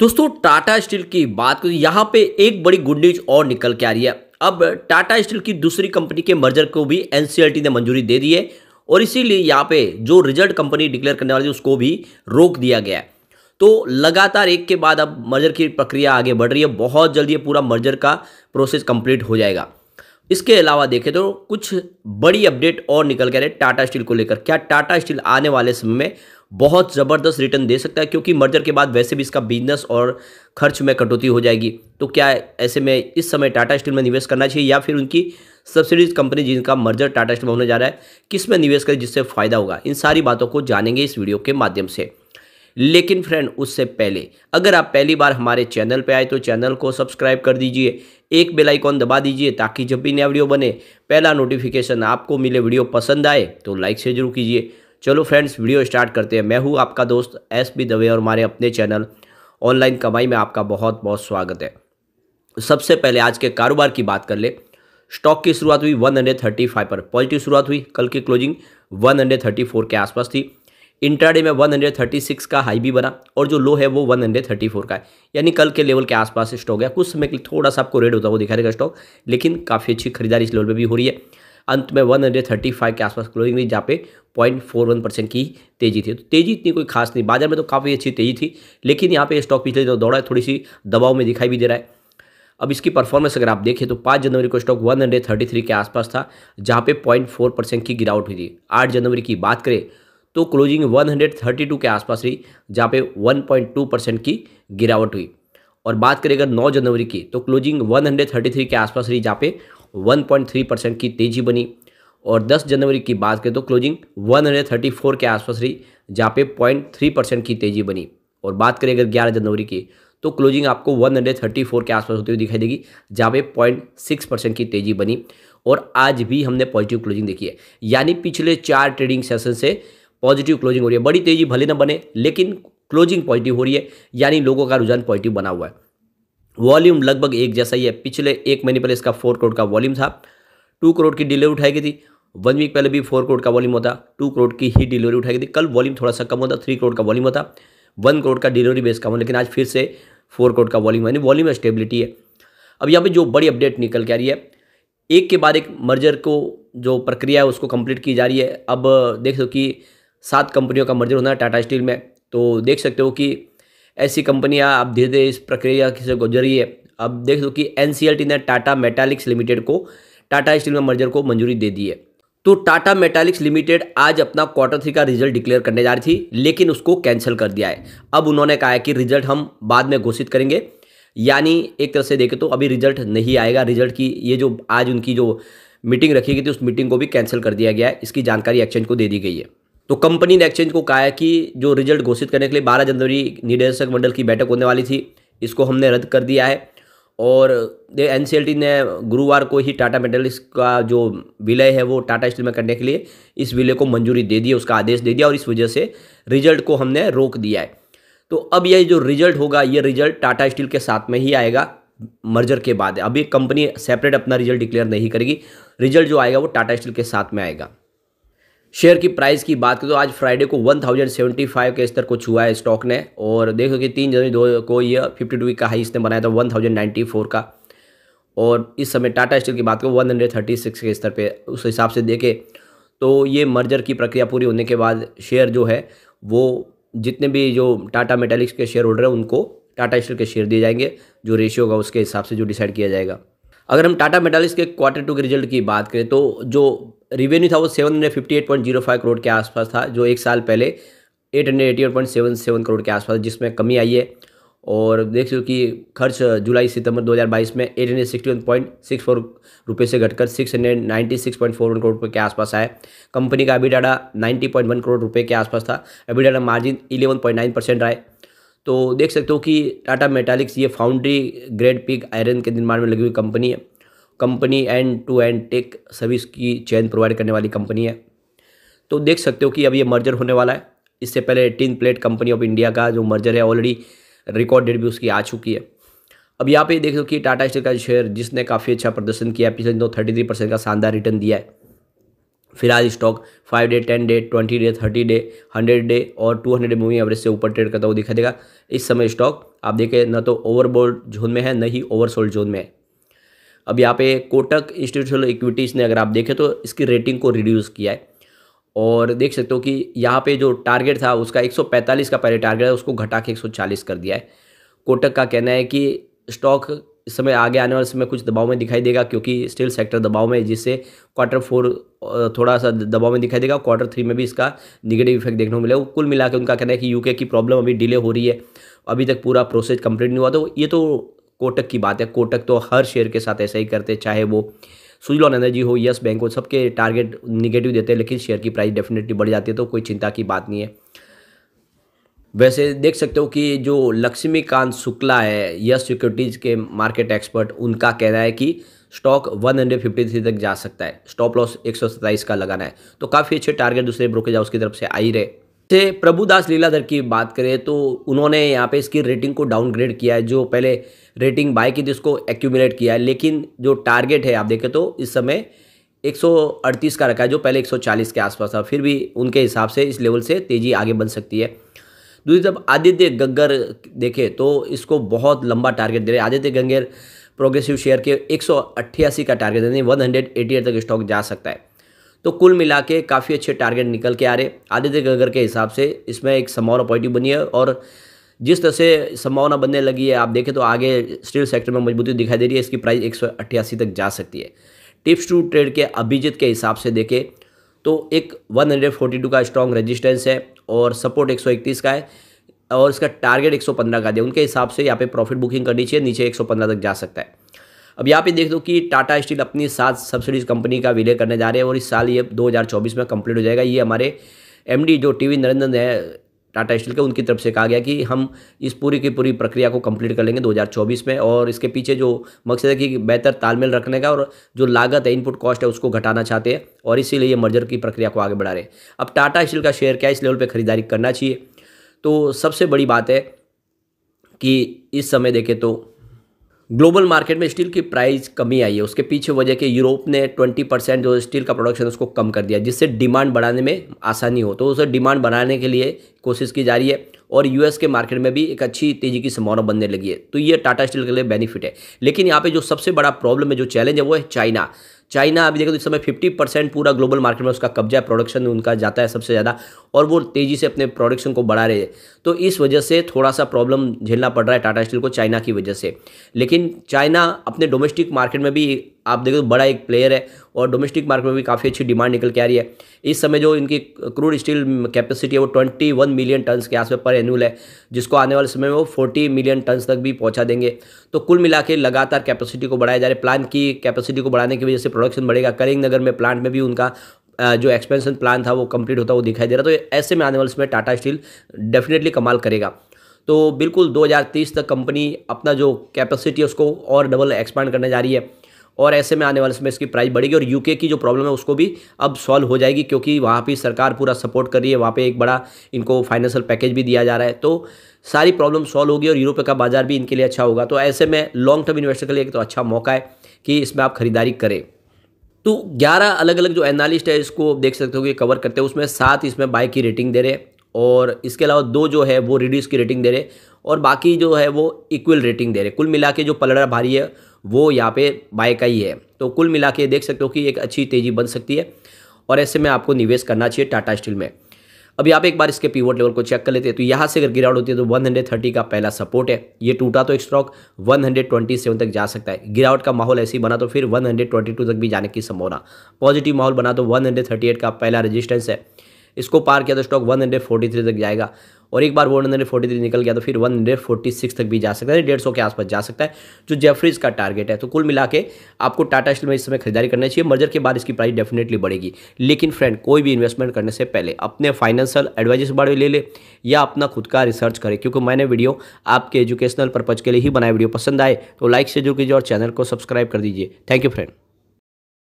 दोस्तों टाटा स्टील की बात करें यहाँ पे एक बड़ी गुड न्यूज और निकल के आ रही है अब टाटा स्टील की दूसरी कंपनी के मर्जर को भी एनसीएलटी ने मंजूरी दे दी है और इसीलिए यहाँ पे जो रिजल्ट कंपनी डिक्लेयर करने वाली थी उसको भी रोक दिया गया है तो लगातार एक के बाद अब मर्जर की प्रक्रिया आगे बढ़ रही है बहुत जल्दी पूरा मर्जर का प्रोसेस कंप्लीट हो जाएगा इसके अलावा देखें तो कुछ बड़ी अपडेट और निकल के रहे टाटा स्टील को लेकर क्या टाटा स्टील आने वाले समय में बहुत ज़बरदस्त रिटर्न दे सकता है क्योंकि मर्जर के बाद वैसे भी इसका बिजनेस और खर्च में कटौती हो जाएगी तो क्या ऐसे में इस समय टाटा स्टील में निवेश करना चाहिए या फिर उनकी सब्सिडीज कंपनी जिनका मर्जर टाटा स्टील में होने जा रहा है किस में निवेश करें जिससे फ़ायदा होगा इन सारी बातों को जानेंगे इस वीडियो के माध्यम से लेकिन फ्रेंड उससे पहले अगर आप पहली बार हमारे चैनल पे आए तो चैनल को सब्सक्राइब कर दीजिए एक बेल आइकॉन दबा दीजिए ताकि जब भी नया वीडियो बने पहला नोटिफिकेशन आपको मिले वीडियो पसंद आए तो लाइक से जरूर कीजिए चलो फ्रेंड्स वीडियो स्टार्ट करते हैं मैं हूँ आपका दोस्त एस बी दवे और हमारे अपने चैनल ऑनलाइन कमाई में आपका बहुत बहुत स्वागत है सबसे पहले आज के कारोबार की बात कर ले स्टॉक की शुरुआत हुई 135 पर पॉजिटिव शुरुआत हुई कल की क्लोजिंग 134 के आसपास थी इंट्राडे में 136 का हाई भी बना और जो लो है वो 134 का है यानी कल के लेवल के आसपास स्टॉक है कुछ समय के लिए थोड़ा सा आपको रेड होता है वो दिखा देगा स्टॉक लेकिन काफ़ी अच्छी खरीदारी इस लेवल पर भी हो रही है अंत में 135 के आसपास क्लोजिंग रही जहाँ पे 0.41 परसेंट की तेजी थी तो तेजी इतनी कोई खास नहीं बाजार में तो काफ़ी अच्छी तेजी थी लेकिन यहाँ पर स्टॉक पिछले जो दौड़ा है थोड़ी सी दबाव में दिखाई भी दे रहा है अब इसकी परफॉर्मेंस अगर आप देखें तो पाँच जनवरी को स्टॉक 133 के आसपास था जहाँ पे 0.4 परसेंट की गिरावट हुई थी आठ जनवरी की बात करें तो क्लोजिंग 132 के आसपास रही जहाँ पे 1.2 परसेंट की गिरावट हुई और बात करें अगर 9 जनवरी की तो क्लोजिंग 133 के आसपास रही जहाँ पे 1.3 परसेंट की तेजी बनी और 10 जनवरी की बात करें तो क्लोजिंग 134 के आसपास रही जहाँ पे 0.3 परसेंट की तेजी बनी और बात करें अगर ग्यारह जनवरी की तो क्लोजिंग आपको वन के आसपास होती हुई दिखाई देगी जहाँ पे पॉइंट परसेंट की तेजी बनी और आज भी हमने पॉजिटिव क्लोजिंग देखी है यानी पिछले चार ट्रेडिंग सेशन से पॉजिटिव क्लोजिंग हो रही है बड़ी तेजी भले ना बने लेकिन क्लोजिंग पॉजिटिव हो रही है यानी लोगों का रुझान पॉजिटिव बना हुआ है वॉल्यूम लगभग एक जैसा ही है पिछले एक महीने पहले इसका फोर करोड़ का वॉल्यूम था टू करोड़ की डिलीवरी उठाई गई थी वन वीक पहले भी फोर करोड़ का वॉल्यूम होता टू करोड़ की ही डिलीवरी उठाई गई थी कल वॉल्यूम थोड़ा सा कम होता थ्री करोड़ का वॉल्यूम होता वन करोड़ का डिलीवरी बेस कम हो लेकिन आज फिर से फोर करोड़ का वॉल्यूम यानी वॉल्यूम स्टेबिलिटी है अब यहाँ पर जो बड़ी अपडेट निकल के आ रही है एक के बाद एक मर्जर को जो प्रक्रिया है उसको कंप्लीट की जा रही है अब देख लो कि सात कंपनियों का मर्जर होना है टाटा स्टील में तो देख सकते हो कि ऐसी कंपनियाँ अब धीरे धीरे इस प्रक्रिया से गुजर रही है अब देख लो कि एन ने टाटा मेटालिक्स लिमिटेड को टाटा स्टील में मर्जर को मंजूरी दे दी है तो टाटा मेटालिक्स लिमिटेड आज अपना क्वार्टर थ्री का रिजल्ट डिक्लेयर करने जा रही थी लेकिन उसको कैंसिल कर दिया है अब उन्होंने कहा है कि रिजल्ट हम बाद में घोषित करेंगे यानी एक तरह से देखें तो अभी रिजल्ट नहीं आएगा रिजल्ट की ये जो आज उनकी जो मीटिंग रखी गई थी उस मीटिंग को भी कैंसिल कर दिया गया है इसकी जानकारी एक्सचेंज को दे दी गई है तो कंपनी ने एक्सचेंज को कहा है कि जो रिजल्ट घोषित करने के लिए 12 जनवरी निदेशक मंडल की बैठक होने वाली थी इसको हमने रद्द कर दिया है और एन ने गुरुवार को ही टाटा मेटल्स का जो विलय है वो टाटा स्टील में करने के लिए इस विलय को मंजूरी दे दी उसका आदेश दे दिया और इस वजह से रिजल्ट को हमने रोक दिया है तो अब ये जो रिजल्ट होगा ये रिजल्ट टाटा स्टील के साथ में ही आएगा मर्जर के बाद अभी कंपनी सेपरेट अपना रिजल्ट डिक्लेयर नहीं करेगी रिजल्ट जो आएगा वो टाटा स्टील के साथ में आएगा शेयर की प्राइस की बात करें तो आज फ्राइडे को 1075 के स्तर को छुआ है स्टॉक ने और देखो कि तीन जनवरी दो को यह 52 टू का हाई इसने बनाया था 1094 का और इस समय टाटा स्टील की बात करो वन के स्तर पर उस हिसाब से देखें तो ये मर्जर की प्रक्रिया पूरी होने के बाद शेयर जो है वो जितने भी जो टाटा मेटेलिक्स के शेयर होल्डर हैं उनको टाटा स्टील के शेयर दिए जाएंगे जो रेशियो होगा उसके हिसाब से जो डिसाइड किया जाएगा अगर हम टाटा मेटालिक्स के क्वार्टर टू के रिजल्ट की बात करें तो जो रिवेन्यू था वो seven hundred fifty eight point zero five crore के आसपास था जो एक साल पहले eight hundred eighty eight point seven seven crore के आसपास जिसमें कमी आई है और देख सको कि खर्च जुलाई सितंबर 2022 में eight hundred sixty one point six four रुपये से घटकर six hundred ninety six point four one crore रुपये के आसपास आया कंपनी का अभी data ninety point one crore रुपये के आसपास था अभी data margin eleven point nine percent रहा है तो देख सकते हो कि टाटा मेटालिक्स ये फाउंड्री ग्रेड पिक आयरन के निर्माण में लगी हुई कंपनी है company end to end tech service की चैन प्रोवाइड करने वाली कंपनी है तो देख सकते हो कि अब ये मर्जर होने वाला है इससे पहले tin plate company of India का जो मर्जर है ऑलरेडी रिकॉर्ड डेट भी उसकी आ चुकी है अब यहाँ पे देख लो कि टाटा स्टील का शेयर जिसने काफ़ी अच्छा प्रदर्शन किया है पिछले दिनों थर्टी थ्री परसेंट का शानदार रिटर्न दिया है फिलहाल stock five day ten day twenty day thirty day hundred day और टू हंड्रेड मूविंग एवरेज से ऊपर ट्रेड करता हुआ दिखाई देगा इस समय स्टॉक आप देखें न तो ओवरबोल्ड जोन में है न ही ओवरसोल्ड जोन में है अब यहाँ पे कोटक इंस्टीट्यूशनल इक्विटीज़ ने अगर आप देखें तो इसकी रेटिंग को रिड्यूस किया है और देख सकते हो कि यहाँ पे जो टारगेट था उसका 145 का पहले टारगेट है उसको घटा के 140 कर दिया है कोटक का कहना है कि स्टॉक इस समय आगे आने वाले समय कुछ दबाव में दिखाई देगा क्योंकि स्टील सेक्टर दबाव में जिससे क्वार्टर फोर थोड़ा सा दबाव में दिखाई देगा क्वार्टर थ्री में भी इसका निगेटिव इफेक्ट देखने को मिलेगा कुल मिला के उनका कहना है कि यूके की प्रॉब्लम अभी डिले हो रही है अभी तक पूरा प्रोसेस कंप्लीट नहीं हुआ तो ये तो कोटक की बात है कोटक तो हर शेयर के साथ ऐसा ही करते चाहे वो सुजलॉन जी हो यस बैंक हो सबके टारगेट निगेटिव देते हैं लेकिन शेयर की प्राइस डेफिनेटली बढ़ जाती है तो कोई चिंता की बात नहीं है वैसे देख सकते हो कि जो लक्ष्मीकांत शुक्ला है यस सिक्योरिटीज़ के मार्केट एक्सपर्ट उनका कहना है कि स्टॉक 153 तक जा सकता है स्टॉप लॉस एक का लगाना है तो काफ़ी अच्छे टारगेट दूसरे ब्रोकेज हाउस की तरफ से आ ही रहे से प्रभुदास लीलाधर की बात करें तो उन्होंने यहाँ पे इसकी रेटिंग को डाउनग्रेड किया है जो पहले रेटिंग बाय की थी उसको एक्यूमिलेट किया है लेकिन जो टारगेट है आप देखें तो इस समय 138 का रखा है जो पहले 140 के आसपास था फिर भी उनके हिसाब से इस लेवल से तेज़ी आगे बन सकती है दूसरी तरफ आदित्य गंगर देखे तो इसको बहुत लंबा टारगेट दे रहे आदित्य गंगेर प्रोग्रेसिव शेयर के एक का टारगेट यानी वन तक स्टॉक जा सकता है तो कुल मिला के काफ़ी अच्छे टारगेट निकल के आ रहे आदित्य गगर के हिसाब से इसमें एक संभावना पॉजिटिव बनी है और जिस तरह से संभावना बनने लगी है आप देखें तो आगे स्टील सेक्टर में मजबूती दिखाई दे रही है इसकी प्राइस एक तक जा सकती है टिप्स टू ट्रेड के अभिजित के हिसाब से देखें तो एक 142 का स्ट्रॉन्ग रेजिस्टेंस है और सपोर्ट 131 का है और इसका टारगेट 115 का दे उनके हिसाब से यहाँ पे प्रॉफिट बुकिंग करनी चाहिए नीचे 115 तक जा सकता है अब यहाँ पे देख दो कि टाटा स्टील अपनी सात सब्सिडीज कंपनी का विलय करने जा रहे हैं और इस साल ये 2024 में कंप्लीट हो जाएगा ये हमारे एमडी जो टीवी नरेंद्र है टाटा स्टील के उनकी तरफ से कहा गया कि हम इस पूरी की पूरी प्रक्रिया को कंप्लीट कर लेंगे 2024 में और इसके पीछे जो मकसद है कि बेहतर तालमेल रखने का और जो लागत है इनपुट कॉस्ट है उसको घटाना चाहते हैं और इसीलिए ये मर्जर की प्रक्रिया को आगे बढ़ा रहे हैं अब टाटा स्टील का शेयर क्या इस लेवल पर खरीदारी करना चाहिए तो सबसे बड़ी बात है कि इस समय देखें तो ग्लोबल मार्केट में स्टील की प्राइस कमी आई है उसके पीछे वजह के यूरोप ने 20 परसेंट जो स्टील का प्रोडक्शन उसको कम कर दिया जिससे डिमांड बढ़ाने में आसानी हो तो उसे डिमांड बढ़ाने के लिए कोशिश की जा रही है और यूएस के मार्केट में भी एक अच्छी तेजी की संभावना बनने लगी है तो ये टाटा स्टील के लिए बेनिफिट है लेकिन यहाँ पे जो सबसे बड़ा प्रॉब्लम है जो चैलेंज है वो है चाइना चाइना अभी देखो तो इस समय 50 परसेंट पूरा ग्लोबल मार्केट में उसका कब्जा है प्रोडक्शन उनका जाता है सबसे ज़्यादा और वो तेज़ी से अपने प्रोडक्शन को बढ़ा रहे हैं तो इस वजह से थोड़ा सा प्रॉब्लम झेलना पड़ रहा है टाटा स्टील को चाइना की वजह से लेकिन चाइना अपने डोमेस्टिक मार्केट में भी आप देखो बड़ा एक प्लेयर है और डोमेस्टिक मार्केट में भी काफ़ी अच्छी डिमांड निकल के आ रही है इस समय जो इनकी क्रूड स्टील कैपेसिटी है वो ट्वेंटी वन मिलियन टन्स के आसपास पर एनुअल है जिसको आने वाले समय में वो फोर्टी मिलियन टन्स तक भी पहुंचा देंगे तो कुल मिला के लगातार कैपेसिटी को बढ़ाया जा रहा है प्लान की कैपेसिटी को बढ़ाने की वजह से प्रोडक्शन बढ़ेगा नगर में प्लांट में भी उनका जो एक्सपेंशन प्लान था वो कम्प्लीट होता वो दिखाई दे रहा तो ऐसे में आने वाले समय टाटा स्टील डेफिनेटली कमाल करेगा तो बिल्कुल 2030 तक कंपनी अपना जो कैपेसिटी है उसको और डबल एक्सपांड करने जा रही है और ऐसे में आने वाले समय इसकी प्राइस बढ़ेगी और यूके की जो प्रॉब्लम है उसको भी अब सॉल्व हो जाएगी क्योंकि वहाँ पर सरकार पूरा सपोर्ट कर रही है वहाँ पर एक बड़ा इनको फाइनेंशियल पैकेज भी दिया जा रहा है तो सारी प्रॉब्लम सॉल्व होगी और यूरोप का बाजार भी इनके लिए अच्छा होगा तो ऐसे में लॉन्ग टर्म इन्वेस्टर के लिए तो अच्छा मौका है कि इसमें आप खरीदारी करें तो 11 अलग अलग जो एनालिस्ट है इसको देख सकते हो कि कवर करते हैं उसमें सात इसमें बाइक की रेटिंग दे रहे हैं और इसके अलावा दो जो है वो रिड्यूस की रेटिंग दे रहे और बाकी जो है वो इक्वल रेटिंग दे रहे कुल मिला के जो पलड़ा भारी है वो यहाँ पे बाय का ही है तो कुल मिला के देख सकते हो कि एक अच्छी तेज़ी बन सकती है और ऐसे में आपको निवेश करना चाहिए टाटा स्टील में अब यहाँ पे एक बार इसके पीवोट लेवल को चेक कर लेते हैं तो यहाँ से अगर गिरावट होती है तो 130 का पहला सपोर्ट है ये टूटा तो स्टॉक 127 तक जा सकता है गिरावट का माहौल ऐसे ही बना तो फिर 122 तक भी जाने की संभावना पॉजिटिव माहौल बना तो 138 का पहला रजिस्टेंस है इसको पार किया तो स्टॉक 143 तक जाएगा और एक बार वो 143 निकल गया तो फिर 146 तक भी जा सकता है डेढ़ सौ के आसपास जा सकता है जो जेफरीज का टारगेट है तो कुल मिला आपको टाटा स्टील में इस समय खरीदारी करना चाहिए मर्जर के बाद इसकी प्राइस डेफिनेटली बढ़ेगी लेकिन फ्रेंड कोई भी इन्वेस्टमेंट करने से पहले अपने फाइनेंशियल एडवाइजर्स बारे ले ले या अपना खुद का रिसर्च करें क्योंकि मैंने वीडियो आपके एजुकेशनल पर्पज़ के लिए ही बनाया वीडियो पसंद आए तो लाइक से जरूर कीजिए और चैनल को सब्सक्राइब कर दीजिए थैंक यू फ्रेंड